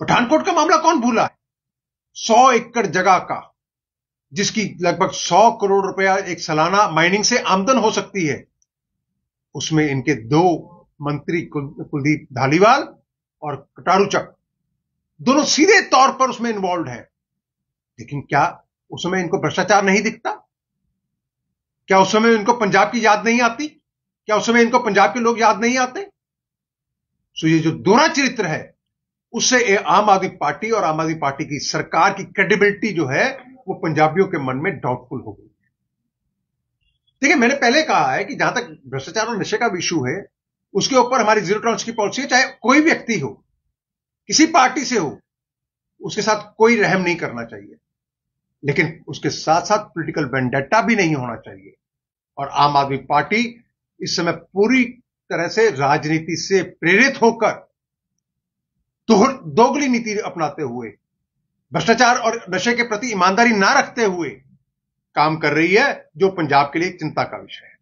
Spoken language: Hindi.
पठानकोट का मामला कौन भूला है सौ एकड़ जगह का जिसकी लगभग सौ करोड़ रुपया एक सालाना माइनिंग से आमदन हो सकती है उसमें इनके दो मंत्री कुलदीप धालीवाल और कटारूचक दोनों सीधे तौर पर उसमें इन्वॉल्व है लेकिन क्या उस समय इनको भ्रष्टाचार नहीं दिखता क्या उस समय इनको पंजाब की याद नहीं आती क्या उस समय इनको पंजाब के लोग याद नहीं आते सो ये जो दोहरा चरित्र है उससे आम आदमी पार्टी और आम आदमी पार्टी की सरकार की क्रेडिबिलिटी जो है वो पंजाबियों के मन में डाउटफुल हो गई देखिए मैंने पहले कहा है कि जहां तक भ्रष्टाचार और नशे का भी इशू है उसके ऊपर हमारी जीरो टॉलरेंस की पॉलिसी है चाहे कोई व्यक्ति हो किसी पार्टी से हो उसके साथ कोई रहम नहीं करना चाहिए लेकिन उसके साथ साथ पॉलिटिकल वेंडेटा भी नहीं होना चाहिए और आम आदमी पार्टी इस समय पूरी तरह से राजनीति से प्रेरित होकर दोगली नीति अपनाते हुए भ्रष्टाचार और नशे के प्रति ईमानदारी ना रखते हुए काम कर रही है जो पंजाब के लिए चिंता का विषय है